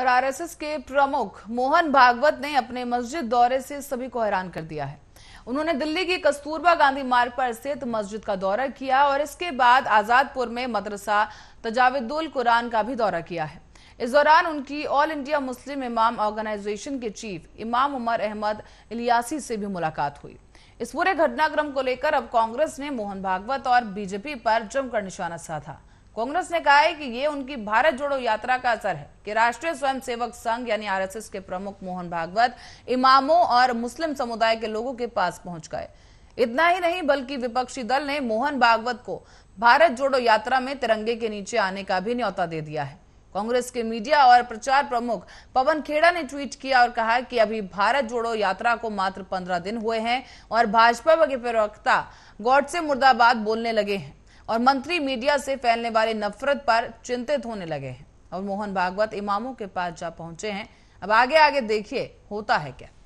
और आरएसएस के प्रमुख मोहन भागवत ने अपने मस्जिद दौरे से सभी को हैरान कर दिया है उन्होंने दिल्ली की कस्तूरबा गांधी मार्ग पर स्थित मस्जिद का दौरा किया और इसके बाद आजादपुर में मदरसा तजाविदुल कुरान का भी दौरा किया है इस दौरान उनकी ऑल इंडिया मुस्लिम इमाम ऑर्गेनाइजेशन के चीफ इमाम उमर अहमद इलियासी से भी मुलाकात हुई इस पूरे घटनाक्रम को लेकर अब कांग्रेस ने मोहन भागवत और बीजेपी पर जमकर निशाना साधा कांग्रेस ने कहा है कि ये उनकी भारत जोड़ो यात्रा का असर है कि राष्ट्रीय स्वयंसेवक संघ यानी आरएसएस के प्रमुख मोहन भागवत इमामों और मुस्लिम समुदाय के लोगों के पास पहुंच गए इतना ही नहीं बल्कि विपक्षी दल ने मोहन भागवत को भारत जोड़ो यात्रा में तिरंगे के नीचे आने का भी न्यौता दे दिया है कांग्रेस के मीडिया और प्रचार प्रमुख पवन खेड़ा ने ट्वीट किया और कहा कि अभी भारत जोड़ो यात्रा को मात्र पंद्रह दिन हुए हैं और भाजपा के प्रवक्ता गौड से मुर्दाबाद बोलने लगे हैं और मंत्री मीडिया से फैलने वाले नफरत पर चिंतित होने लगे हैं और मोहन भागवत इमामों के पास जा पहुंचे हैं अब आगे आगे देखिए होता है क्या